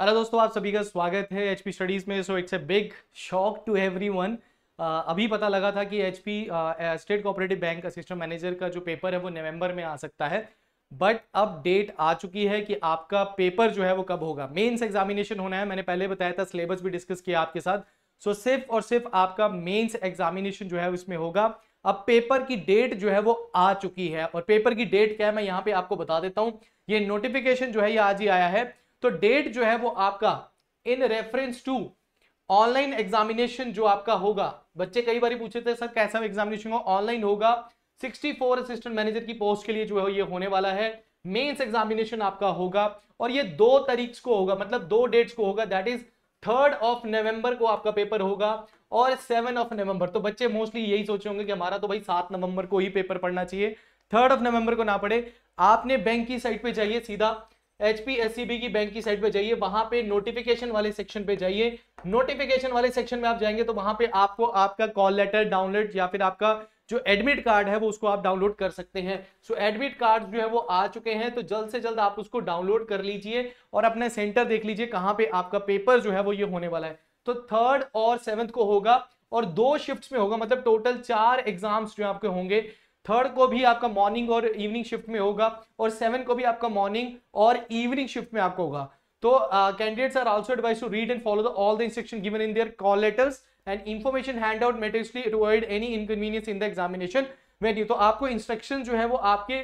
hello दोस्तों आप सभी का स्वागत है एच स्टडीज़ में so it's a big shock to everyone अभी पता लगा था कि H state cooperative bank assistant manager का जो पेपर है वो नवंबर में आ सकता है बट अब डेट आ चुकी है कि आपका पेपर जो है वो कब होगा मेंस एग्जामिनेशन होना है मैंने पहले बताया था सिलेबस भी डिस्कस किया आपके साथ सो so, सिर्फ और सिर्फ आपका मेन्स एग्जामिनेशन जो है उसमें होगा अब पेपर की डेट जो है वो आ चुकी है और पेपर की डेट क्या है मैं यहाँ पे आपको बता देता हूँ ये नोटिफिकेशन जो है ये आज ही आया है तो डेट जो है वो आपका in reference to online examination जो आपका होगा बच्चे कई बार पूछे थे सर कैसा एग्जामिनेशन हो ऑनलाइन होगा 64 फोर असिस्टेंट मैनेजर की पोस्ट के लिए जो है ये होने वाला है मेंस एग्जामिनेशन आपका होगा और ये दो तारीख को होगा मतलब दो डेट्स को होगा that is third of November को आपका पेपर होगा और सेवन ऑफ नवंबर तो बच्चे मोस्टली यही सोचे होंगे कि हमारा तो भाई सात नवंबर को ही पेपर पढ़ना चाहिए थर्ड ऑफ नवंबर को ना पढ़े आपने बैंक की साइट पे जाइए सीधा एच की बैंक की साइट पे जाइए वहां पे नोटिफिकेशन वाले सेक्शन पे जाइए नोटिफिकेशन वाले सेक्शन में आप जाएंगे तो वहां पे आपको आपका कॉल लेटर डाउनलोड या फिर आपका जो एडमिट कार्ड है वो उसको आप डाउनलोड कर सकते हैं सो एडमिट कार्ड जो है वो आ चुके हैं तो जल्द से जल्द आप उसको डाउनलोड कर लीजिए और अपना सेंटर देख लीजिए कहाँ पे आपका पेपर जो है वो ये होने वाला है तो थर्ड और सेवन्थ को होगा और दो शिफ्ट्स में होगा मतलब टोटल चार एग्जाम्स जो आपके होंगे थर्ड को भी आपका मॉर्निंग और इवनिंग शिफ्ट में होगा और सेवन को भी आपका मॉर्निंग और इवनिंग शिफ्ट में आपको होगा तो candidates are also advise to read and follow the all the instruction given in their call letters and information hand out materially avoid any inconvenience in the examination venue तो आपको instruction जो है वो आपके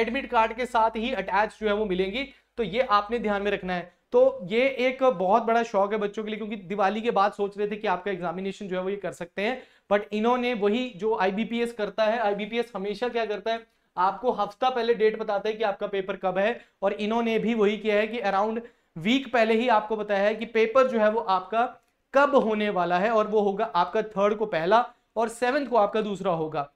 एडमिट कार्ड के साथ ही attach जो है वो मिलेंगी तो ये आपने ध्यान में रखना है तो ये एक बहुत बड़ा शौक है बच्चों के लिए क्योंकि दिवाली के बाद सोच रहे थे कि आपका एग्जामिनेशन जो है वो ये कर सकते हैं बट इन्होंने वही जो आईबीपीएस करता है आईबीपीएस हमेशा क्या करता है आपको हफ्ता पहले डेट बताता है कि आपका पेपर कब है और इन्होंने भी वही किया है कि अराउंड वीक पहले ही आपको बताया है कि पेपर जो है वो आपका कब होने वाला है और वो होगा आपका थर्ड को पहला और सेवन्थ को आपका दूसरा होगा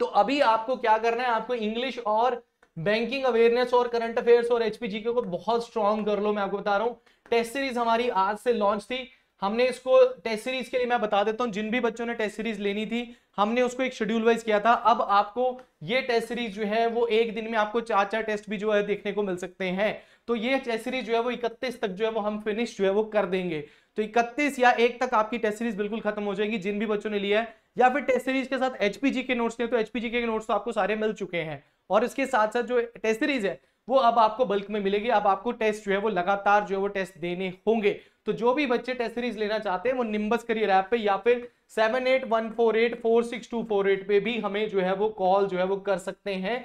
तो अभी आपको क्या करना है आपको इंग्लिश और बैंकिंग अवेयरनेस और करंट अफेयर्स और एचपी जीके को बहुत स्ट्रॉन्ग कर लो मैं आपको बता रहा हूँ टेस्ट सीरीज हमारी आज से लॉन्च थी हमने इसको टेस्ट सीरीज के लिए मैं बता देता हूँ जिन भी बच्चों ने टेस्ट सीरीज लेनी थी हमने उसको एक शेड्यूल वाइज किया था अब आपको ये टेस्ट सीरीज जो है वो एक दिन में आपको चार चार टेस्ट भी जो है देखने को मिल सकते हैं तो ये टेस्ट सीरीज जो है वो इकतीस तक जो है वो हम फिनिश जो है वो कर देंगे तो इकतीस या एक तक आपकी टेस्ट सीरीज बिल्कुल खत्म हो जाएगी जिन भी बच्चों ने लिया है या फिर टेस्ट सीरीज के साथ एचपीजी के नोट्स ने तो एचपीजी के नोट्स तो आपको सारे मिल चुके हैं और इसके साथ साथ जो टेस्ट सीरीज है वो अब आपको बल्क में मिलेगी अब आपको टेस्ट जो है वो लगातार जो है वो टेस्ट देने होंगे तो जो भी बच्चे टेस्ट सीरीज लेना चाहते हैं वो निम्बस करियर ऐप पे या फिर seven eight one four eight four six two four eight पे भी हमें जो है वो कॉल जो है वो कर सकते हैं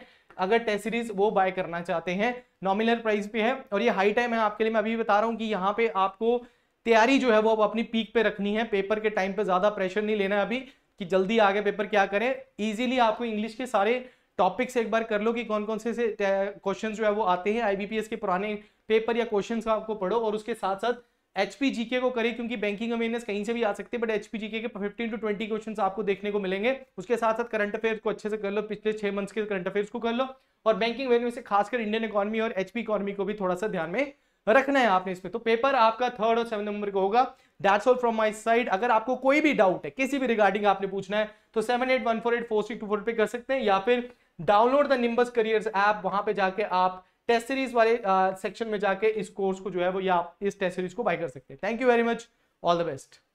अगर टेस्ट सीरीज वो बाय करना चाहते हैं नॉमिनल प्राइस पे है और ये हाई टाइम है आपके लिए मैं अभी बता रहा हूँ कि यहाँ पे आपको तैयारी जो है वो अब अपनी पीक पे रखनी है पेपर के टाइम पे ज़्यादा प्रेशर नहीं लेना है अभी कि जल्दी आगे पेपर क्या करें इजीली आपको इंग्लिश के सारे टॉपिक्स एक बार कर लो कि कौन कौन से क्वेश्चन जो है वो आते हैं आईबीपीएस के पुराने पेपर या क्वेश्चन आपको पढ़ो और उसके साथ साथ एचपी जीके को करें क्योंकि बैंकिंग अवेयरनेस कहीं से भी आ सकते हैं बट एचपीजीके के 15 टू 20 क्वेश्चन आपको देखने को मिलेंगे उसके साथ साथ करंट अफेयर को अच्छे से कर लो पिछले छह मंथ्स के करंट अफेयर्स को कर लो और बैंकिंग अवेयरनेस से खासकर इंडियन इकोनॉमी और एचपी इकोनॉमी को भी थोड़ा सा ध्यान में रखना है आपने इसमें तो पेपर आपका थर्ड और सेवन नंबर का होगा that's all from my side अगर आपको कोई भी डाउट है किसी भी रिगार्डिंग आपने पूछना है तो seven eight one four eight four six two four पे कर सकते हैं या फिर download the Nimbus careers app वहां पे जाके आप टेस्ट सीरीज वाले सेक्शन में जाके इस कोर्स को जो है वो या इस टेस्ट सीरीज को बाय कर सकते हैं thank you very much all the best